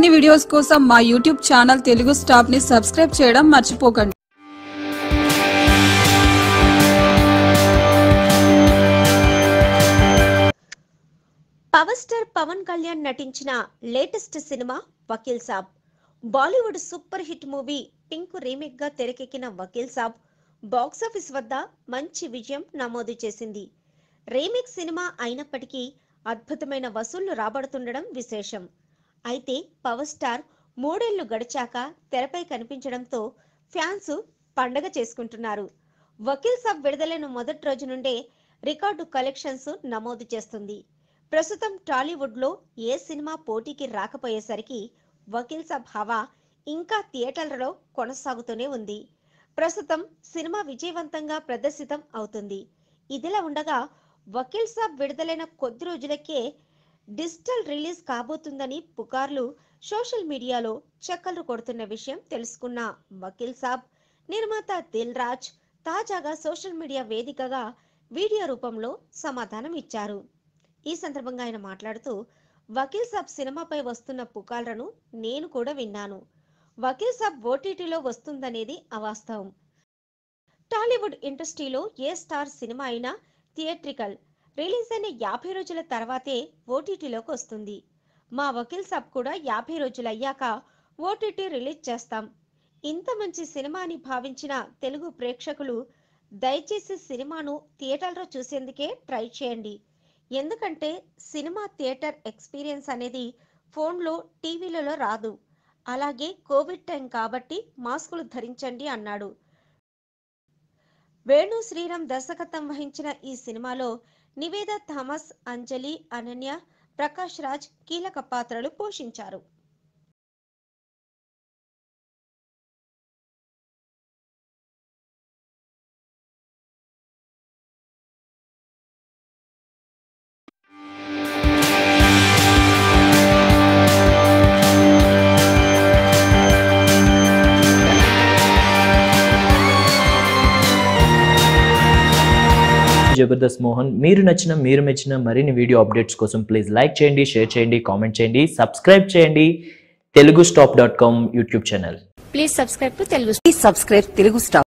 మరిన్ని వీడియోస్ కోసం మా యూట్యూబ్ ఛానల్ తెలుగు స్టాప్ ని సబ్స్క్రైబ్ చేయడం మర్చిపోకండి పవర్ స్టార్ పవన్ కళ్యాణ్ నటించిన latest cinema Vakeel Saab Bollywood super hit movie pink remake గా తెరకెక్కిన వకీల్ సాబ్ బాక్సాఫీస్ వద్ద మంచి విజయం నమోదు చేసింది రీమేక్ సినిమా అయినప్పటికీ అద్భుతమైన వసూళ్లు రాబడుతుండడం విశేషం అయితే పవర్ స్టార్ మూడేళ్లు గడిచాక తెరపై కనిపించడంతో ఫ్యాన్స్ పండగ చేసుకుంటున్నారు వకీల్ సబ్ విడుదలైన మొదటి రోజు నుండే రికార్డు కలెక్షన్స్ నమోదు చేస్తుంది ప్రస్తుతం టాలీవుడ్లో ఏ సినిమా పోటీకి రాకపోయేసరికి వకీల్ సబ్ హవా ఇంకా థియేటర్లలో కొనసాగుతూనే ఉంది ప్రస్తుతం సినిమా విజయవంతంగా ప్రదర్శితం అవుతుంది ఇదిలా ఉండగా వకీల్ సాబ్ విడుదలైన కొద్ది రోజులకే డిజిటల్ రిలీజ్ కాబోతుందని పుకార్లు సోషల్ మీడియాలో చెక్కలు కొడుతున్న విషయం తెలుసుకున్న వకీల్ సాబ్ నిర్మాత దిల్ రాజ్ తాజాగా సోషల్ మీడియా వేదికగా వీడియో రూపంలో సమాధానం ఇచ్చారు ఈ సందర్భంగా ఆయన మాట్లాడుతూ వకీల్ సాబ్ సినిమాపై వస్తున్న పుకార్లను నేను కూడా విన్నాను వకీల్ సాబ్ ఓటీటీలో వస్తుందనేది అవాస్తవం టాలీవుడ్ ఇండస్ట్రీలో ఏ స్టార్ సినిమా అయినా థియేట్రికల్ రిలీజ్ అయిన యాభై రోజుల తర్వాతే ఓటీటీలోకి వస్తుంది మా వకీల్ సాబ్ కూడా యాభై రోజులు అయ్యాక ఓటీటీ రిలీజ్ చేస్తాం ఇంత మంచి సినిమా అని భావించిన తెలుగు ప్రేక్షకులు దయచేసి సినిమాను థియేటర్లో చూసేందుకే ట్రై చేయండి ఎందుకంటే సినిమా థియేటర్ ఎక్స్పీరియన్స్ అనేది ఫోన్లో టీవీలలో రాదు అలాగే కోవిడ్ టైం కాబట్టి మాస్కులు ధరించండి అన్నాడు వేణు శ్రీరామ్ దర్శకత్వం వహించిన ఈ సినిమాలో నివేద థామస్ అంజలి అనన్య ప్రకాష్ రాజ్ కీలక పాత్రలు పోషించారు జబర్దస్త్ మోహన్ మీరు నచ్చిన మీరు మెచ్చిన మరిన్ని వీడియో అప్డేట్స్ కోసం ప్లీజ్ లైక్ చేయండి షేర్ చేయండి కామెంట్ చేయండి సబ్స్క్రైబ్ చేయండి Telugu stop dot com YouTube channel please subscribe to Telugu please subscribe Telugu stop